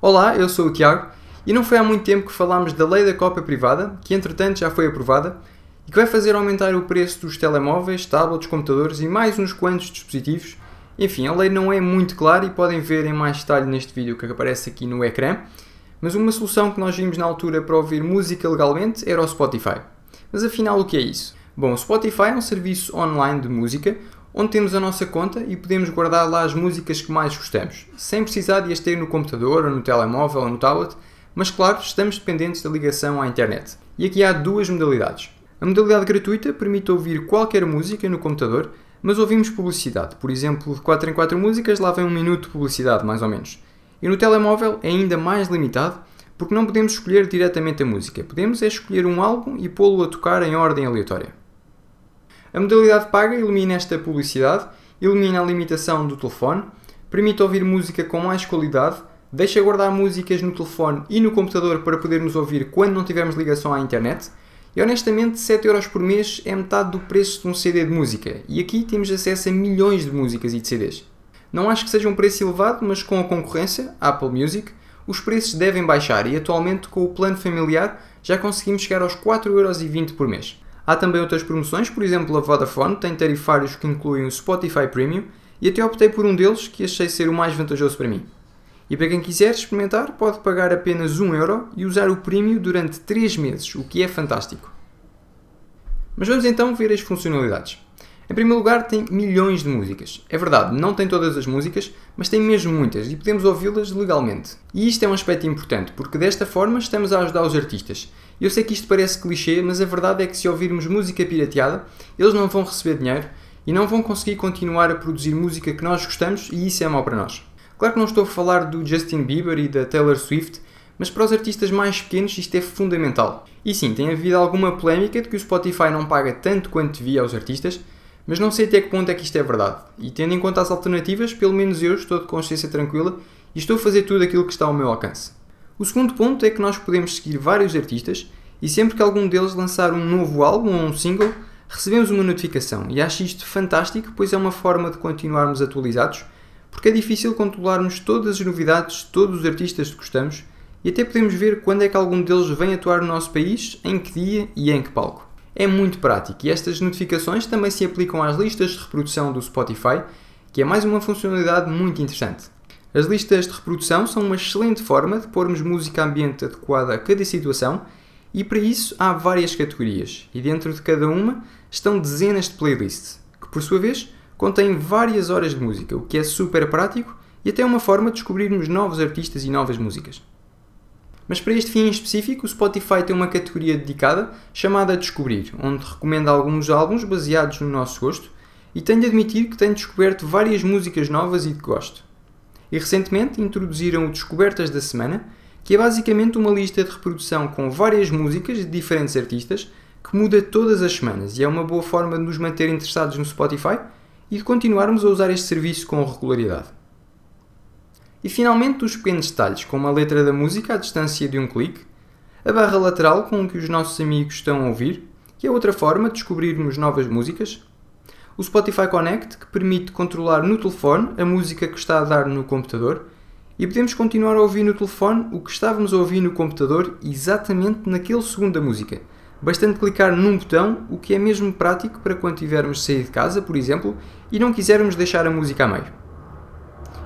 Olá, eu sou o Tiago e não foi há muito tempo que falámos da lei da cópia privada, que entretanto já foi aprovada e que vai fazer aumentar o preço dos telemóveis, tablets, computadores e mais uns quantos dispositivos. Enfim, a lei não é muito clara e podem ver em mais detalhe neste vídeo que aparece aqui no ecrã, mas uma solução que nós vimos na altura para ouvir música legalmente era o Spotify. Mas afinal, o que é isso? Bom, o Spotify é um serviço online de música onde temos a nossa conta e podemos guardar lá as músicas que mais gostamos, sem precisar de as ter no computador, ou no telemóvel ou no tablet, mas claro, estamos dependentes da ligação à internet. E aqui há duas modalidades. A modalidade gratuita permite ouvir qualquer música no computador, mas ouvimos publicidade. Por exemplo, de 4 em 4 músicas lá vem um minuto de publicidade, mais ou menos. E no telemóvel é ainda mais limitado, porque não podemos escolher diretamente a música. Podemos é escolher um álbum e pô-lo a tocar em ordem aleatória. A modalidade paga elimina esta publicidade, elimina a limitação do telefone, permite ouvir música com mais qualidade, deixa guardar músicas no telefone e no computador para podermos ouvir quando não tivermos ligação à internet. E honestamente, 7€ por mês é metade do preço de um CD de música, e aqui temos acesso a milhões de músicas e de CDs. Não acho que seja um preço elevado, mas com a concorrência, Apple Music, os preços devem baixar e atualmente com o plano familiar já conseguimos chegar aos 4,20€ por mês. Há também outras promoções, por exemplo, a Vodafone tem tarifários que incluem o Spotify Premium e até optei por um deles que achei ser o mais vantajoso para mim. E para quem quiser experimentar, pode pagar apenas 1€ euro e usar o Premium durante 3 meses, o que é fantástico. Mas vamos então ver as funcionalidades. Em primeiro lugar, tem milhões de músicas. É verdade, não tem todas as músicas, mas tem mesmo muitas e podemos ouvi-las legalmente. E isto é um aspecto importante, porque desta forma estamos a ajudar os artistas. Eu sei que isto parece clichê, mas a verdade é que se ouvirmos música pirateada, eles não vão receber dinheiro e não vão conseguir continuar a produzir música que nós gostamos e isso é mau para nós. Claro que não estou a falar do Justin Bieber e da Taylor Swift, mas para os artistas mais pequenos isto é fundamental. E sim, tem havido alguma polémica de que o Spotify não paga tanto quanto devia aos artistas, mas não sei até que ponto é que isto é verdade. E tendo em conta as alternativas, pelo menos eu estou de consciência tranquila e estou a fazer tudo aquilo que está ao meu alcance. O segundo ponto é que nós podemos seguir vários artistas e sempre que algum deles lançar um novo álbum ou um single, recebemos uma notificação e acho isto fantástico, pois é uma forma de continuarmos atualizados, porque é difícil controlarmos todas as novidades, de todos os artistas que gostamos e até podemos ver quando é que algum deles vem atuar no nosso país, em que dia e em que palco é muito prático e estas notificações também se aplicam às listas de reprodução do Spotify, que é mais uma funcionalidade muito interessante. As listas de reprodução são uma excelente forma de pormos música ambiente adequada a cada situação e para isso há várias categorias e dentro de cada uma estão dezenas de playlists, que por sua vez contêm várias horas de música, o que é super prático e até uma forma de descobrirmos novos artistas e novas músicas. Mas para este fim em específico, o Spotify tem uma categoria dedicada chamada Descobrir, onde recomenda alguns álbuns baseados no nosso gosto e tenho de admitir que tenho descoberto várias músicas novas e de gosto. E recentemente introduziram o Descobertas da Semana, que é basicamente uma lista de reprodução com várias músicas de diferentes artistas que muda todas as semanas e é uma boa forma de nos manter interessados no Spotify e de continuarmos a usar este serviço com regularidade e finalmente os pequenos detalhes, como a letra da música à distância de um clique, a barra lateral com que os nossos amigos estão a ouvir, que é outra forma de descobrirmos novas músicas, o Spotify Connect, que permite controlar no telefone a música que está a dar no computador, e podemos continuar a ouvir no telefone o que estávamos a ouvir no computador exatamente naquele segundo da música, bastante clicar num botão, o que é mesmo prático para quando tivermos de sair de casa, por exemplo, e não quisermos deixar a música a meio.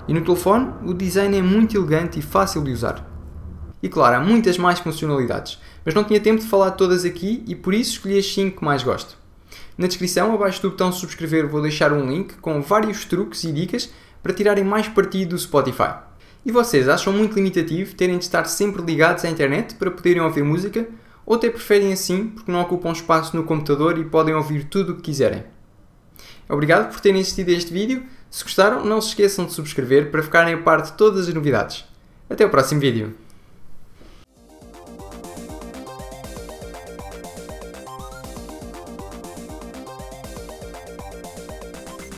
E no telefone, o design é muito elegante e fácil de usar. E claro, há muitas mais funcionalidades, mas não tinha tempo de falar de todas aqui e por isso escolhi as 5 que mais gosto. Na descrição, abaixo do botão subscrever, vou deixar um link com vários truques e dicas para tirarem mais partido do Spotify. E vocês acham muito limitativo terem de estar sempre ligados à internet para poderem ouvir música? Ou até preferem assim porque não ocupam espaço no computador e podem ouvir tudo o que quiserem? Obrigado por terem assistido a este vídeo. Se gostaram, não se esqueçam de subscrever para ficarem a par de todas as novidades. Até o próximo vídeo!